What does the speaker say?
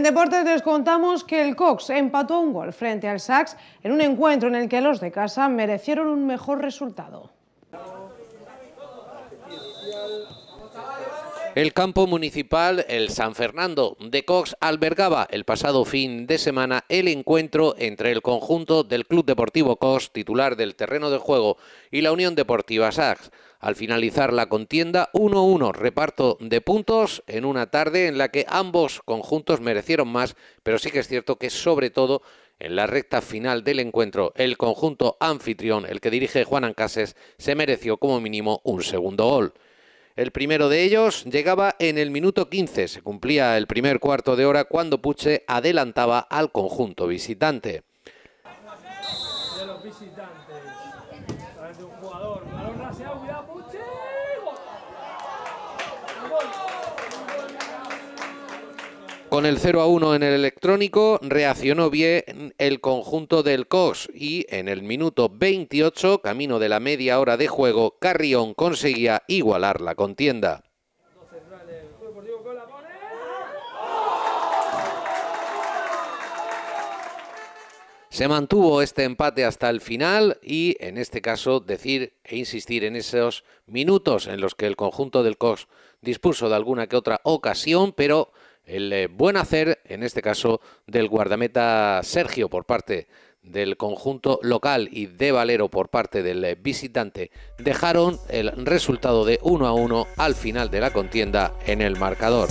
En deportes les contamos que el Cox empató un gol frente al Sachs en un encuentro en el que los de casa merecieron un mejor resultado. El campo municipal, el San Fernando de Cox, albergaba el pasado fin de semana el encuentro entre el conjunto del Club Deportivo Cox, titular del terreno de juego, y la Unión Deportiva Sax. Al finalizar la contienda, 1-1, reparto de puntos en una tarde en la que ambos conjuntos merecieron más, pero sí que es cierto que sobre todo en la recta final del encuentro, el conjunto anfitrión, el que dirige Juan Ancases, se mereció como mínimo un segundo gol. El primero de ellos llegaba en el minuto 15, se cumplía el primer cuarto de hora cuando Puche adelantaba al conjunto visitante. Con el 0 a 1 en el electrónico reaccionó bien el conjunto del COS y en el minuto 28, camino de la media hora de juego, Carrión conseguía igualar la contienda. Se mantuvo este empate hasta el final y, en este caso, decir e insistir en esos minutos en los que el conjunto del COS dispuso de alguna que otra ocasión, pero el eh, buen hacer, en este caso, del guardameta Sergio por parte del conjunto local y de Valero por parte del eh, visitante dejaron el resultado de 1 a 1 al final de la contienda en el marcador.